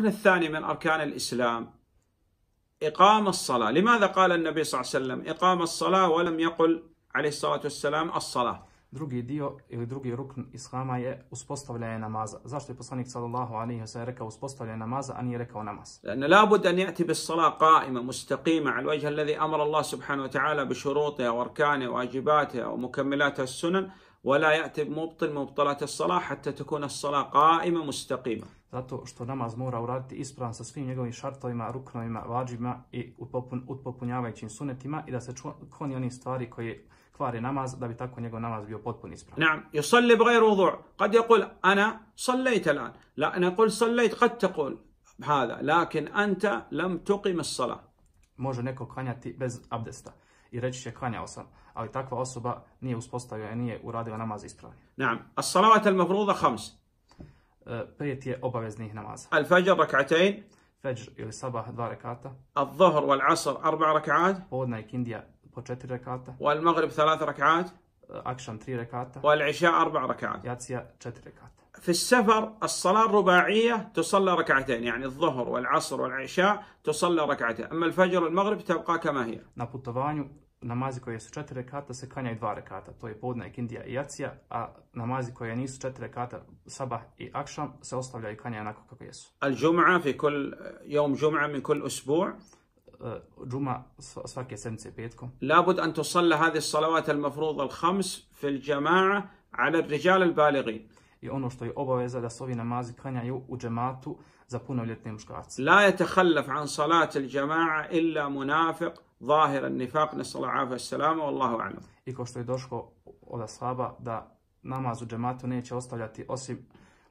الركن الثاني من أركان الإسلام إقام الصلاة لماذا قال النبي صلى الله عليه وسلم إقام الصلاة ولم يقل عليه الصلاة والسلام الصلاة Drugi dio ili drugi rukn islama je uspostavljanje namaza. Zašto je poslanik sallallahu alejhi ve sellem rekao uspostavljanje namaza, a nije rekao namaz? labud an bis sala qaima, لأن لابد أن يأتي بالصلاة قائمة مستقيمة على الوجه الذي أمر الله سبحانه وتعالى بشروطها وأركانها وواجباتها ومكملاتها السنن ولا يأتي بمبطل مبطلات الصلاة حتى تكون sala qaima, mustaqima. zato što namaz mora uraditi ispravan sa svim njegovim šartovima, ruknovima, vađima i utpopunjavajućim sunetima i da se kloni onih stvari koje kvare namaz, da bi tako njegov namaz bio potpuno ispravan. Naam, yusalli b'gayr wudu' kad je kul ana sallajt lan, la ana kul sallajt kad te kul hada, lakin anta lam tuqim as-salah. Može neko klanjati bez abdesta i reći će klanjao sam, ali takva osoba nije uspostavio i nije uradila namaz ispravan. Naam, as-salavat al-mafruda khams. بيتي اوبرزنيه نماز الفجر ركعتين فجر الى صباح ركعات الظهر والعصر اربع ركعات بودنا كينديا بوتشيت ركعات والمغرب ثلاث ركعات اكشن 3 ركعات والعشاء اربع ركعات ياتسيا 4 ركعات في السفر الصلاة الرباعية تصلى ركعتين يعني الظهر والعصر والعشاء تصلى ركعتين أما الفجر والمغرب تبقى كما هي. На namazi koje su četiri rekata se klanjaju dva rekata, to je podna i kindija i jacija, a namazi koje nisu četiri rekata, sabah i akšam, se ostavljaju i klanjaju onako kako jesu. Al džum'a fi kol, jom džum'a min kul usbu' Labud an tu salla لابد salavat al هذه al khams fil džama'a ala rijal al البالغين i ono što je obaveza da se ovi namazi klanjaju u džematu za punoljetne muškarce. La je tehallaf an salat al džama'a illa munafiq zahiran nifak na salavu salamu allahu alam. I ko što je došlo od ashaba da namaz u džematu neće ostavljati osim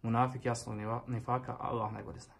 munafik jasnog nifaka, Allah najbolje zna.